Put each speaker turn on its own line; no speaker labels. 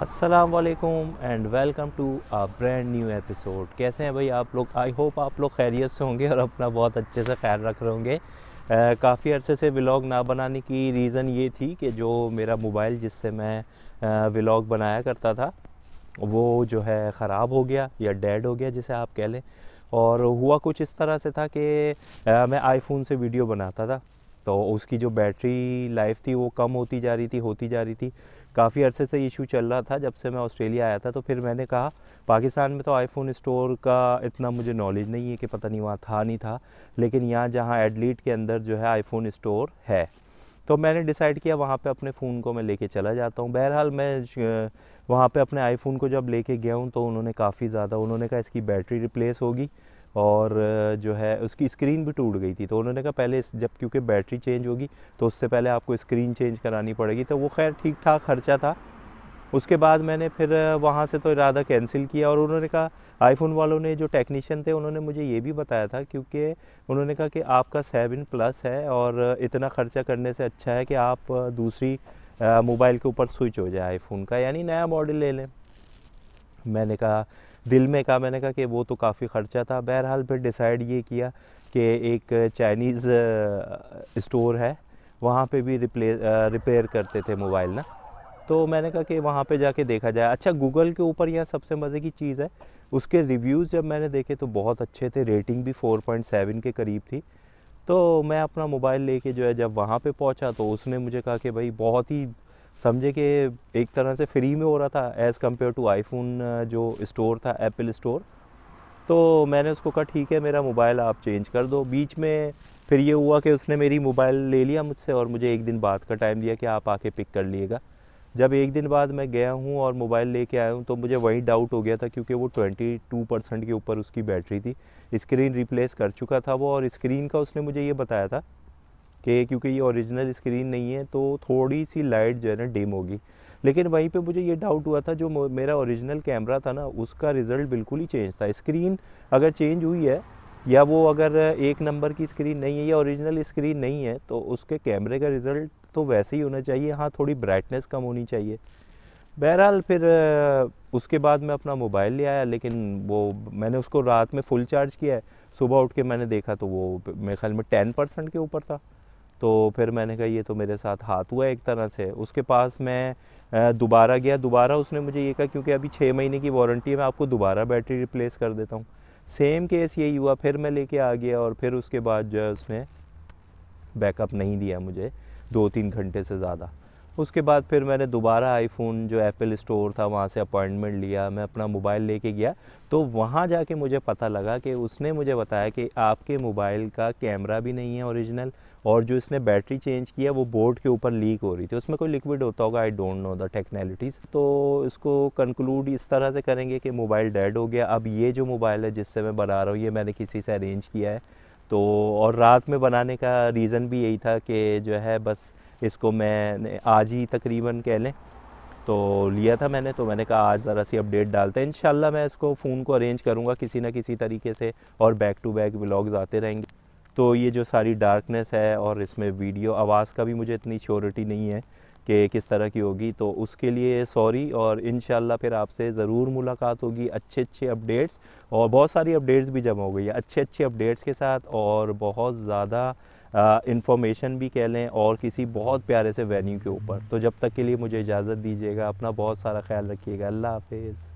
अस्सलाम वालेकुम and welcome to a brand new episode कैसे हैं भाई आप लोग आई होप आप लोग खैरियत से होंगे और अपना बहुत अच्छे से ख्याल रख रहे होंगे काफ़ी अरसे से व्लॉग ना बनाने की रीज़न ये थी कि जो मेरा मोबाइल जिससे मैं व्लॉग बनाया करता था वो जो है ख़राब हो गया या डेड हो गया जिसे आप कह लें और हुआ कुछ इस तरह से था कि मैं आईफोन से वीडियो बनाता था तो उसकी जो बैटरी लाइफ थी वो कम होती जा रही थी होती जा रही थी काफ़ी अरसे से इशू चल रहा था जब से मैं ऑस्ट्रेलिया आया था तो फिर मैंने कहा पाकिस्तान में तो आईफोन स्टोर का इतना मुझे नॉलेज नहीं है कि पता नहीं वहाँ था नहीं था लेकिन यहाँ जहाँ एडलीट के अंदर जो है आईफोन स्टोर है तो मैंने डिसाइड किया वहाँ पे अपने फ़ोन को मैं लेके चला जाता हूँ बहरहाल मैं वहाँ पे अपने आईफोन को जब लेके गया हूँ तो उन्होंने काफ़ी ज़्यादा उन्होंने कहा इसकी बैटरी रिप्लेस होगी और जो है उसकी स्क्रीन भी टूट गई थी तो उन्होंने कहा पहले जब क्योंकि बैटरी चेंज होगी तो उससे पहले आपको स्क्रीन चेंज करानी पड़ेगी तो वो खैर ठीक ठाक खर्चा था उसके बाद मैंने फिर वहाँ से तो इरादा कैंसिल किया और उन्होंने कहा आईफोन वालों ने जो टेक्नीशियन थे उन्होंने मुझे ये भी बताया था क्योंकि उन्होंने कहा कि आपका सेवन प्लस है और इतना खर्चा करने से अच्छा है कि आप दूसरी मोबाइल के ऊपर स्विच हो जाए आईफोन का यानी नया मॉडल ले लें मैंने कहा दिल में कहा मैंने कहा कि वो तो काफ़ी ख़र्चा था बहरहाल फिर डिसाइड ये किया कि एक चाइनीज़ स्टोर है वहाँ पे भी रिप्ले रिपेयर करते थे मोबाइल ना तो मैंने कहा कि वहाँ पे जाके देखा जाए अच्छा गूगल के ऊपर यहाँ सबसे मज़े की चीज़ है उसके रिव्यूज़ जब मैंने देखे तो बहुत अच्छे थे रेटिंग भी 4.7 के करीब थी तो मैं अपना मोबाइल लेके जो है जब वहाँ पे पहुँचा तो उसने मुझे कहा कि भाई बहुत ही समझे कि एक तरह से फ्री में हो रहा था एज़ कम्पेयर टू आईफोन जो स्टोर था एप्पल स्टोर तो मैंने उसको कहा ठीक है मेरा मोबाइल आप चेंज कर दो बीच में फिर ये हुआ कि उसने मेरी मोबाइल ले लिया मुझसे और मुझे एक दिन बाद का टाइम दिया कि आप आके पिक कर लिएगा जब एक दिन बाद मैं गया हूँ और मोबाइल लेके आया हूँ तो मुझे वही डाउट हो गया था क्योंकि वो 22 परसेंट के ऊपर उसकी बैटरी थी स्क्रीन रिप्लेस कर चुका था वो और स्क्रीन का उसने मुझे ये बताया था कि क्योंकि ये ओरिजिनल स्क्रीन नहीं है तो थोड़ी सी लाइट जो है ना डिम होगी लेकिन वहीं पे मुझे ये डाउट हुआ था जो मेरा ओरिजिनल कैमरा था ना उसका रिज़ल्ट बिल्कुल ही चेंज था स्क्रीन अगर चेंज हुई है या वो अगर एक नंबर की स्क्रीन नहीं है या ओरिजिनल स्क्रीन नहीं है तो उसके कैमरे का रिज़ल्ट तो वैसे ही होना चाहिए हाँ थोड़ी ब्राइटनेस कम होनी चाहिए बहरहाल फिर उसके बाद मैं अपना मोबाइल ले आया लेकिन वो मैंने उसको रात में फुल चार्ज किया है सुबह उठ के मैंने देखा तो वो मेरे ख्याल में टेन परसेंट के ऊपर था तो फिर मैंने कहा ये तो मेरे साथ हाथ हुआ एक तरह से उसके पास मैं दोबारा गया दोबारा उसने मुझे ये कहा क्योंकि अभी छः महीने की वारंटी है मैं आपको दोबारा बैटरी रिप्लेस कर देता हूँ सेम केस यही हुआ फिर मैं लेके आ गया और फिर उसके बाद जो है उसने बैकअप नहीं दिया मुझे दो तीन घंटे से ज़्यादा उसके बाद फिर मैंने दोबारा आईफोन जो एप्पल स्टोर था वहाँ से अपॉइंटमेंट लिया मैं अपना मोबाइल लेके गया तो वहाँ जाके मुझे पता लगा कि उसने मुझे बताया कि आपके मोबाइल का कैमरा भी नहीं है ओरिजिनल और जो इसने बैटरी चेंज किया वो बोर्ड के ऊपर लीक हो रही थी उसमें कोई लिक्विड होता होगा I don't know the technicalities तो इसको कंक्लूड इस तरह से करेंगे कि मोबाइल डेड हो गया अब ये जो मोबाइल है जिससे मैं बना रहा हूँ ये मैंने किसी से अरेंज किया है तो और रात में बनाने का रीज़न भी यही था कि जो है बस इसको मैं आज ही तकरीबन कह लें तो लिया था मैंने तो मैंने कहा आज ज़रा सी अपडेट डालते हैं इन मैं इसको फ़ोन को अरेंज करूँगा किसी ना किसी तरीके से और बैक टू बैक ब्लॉग्स आते रहेंगे तो ये जो सारी डार्कनेस है और इसमें वीडियो आवाज़ का भी मुझे इतनी श्योरिटी नहीं है कि किस तरह की होगी तो उसके लिए सॉरी और इन फिर आपसे ज़रूर मुलाकात होगी अच्छे अच्छे अपडेट्स और बहुत सारी अपडेट्स भी जमा हो गई है अच्छे अच्छे अपडेट्स के साथ और बहुत ज़्यादा इन्फॉर्मेशन भी कह लें और किसी बहुत प्यारे से वेन्यू के ऊपर तो जब तक के लिए मुझे इजाज़त दीजिएगा अपना बहुत सारा ख्याल रखिएगा अल्लाह हाफिज़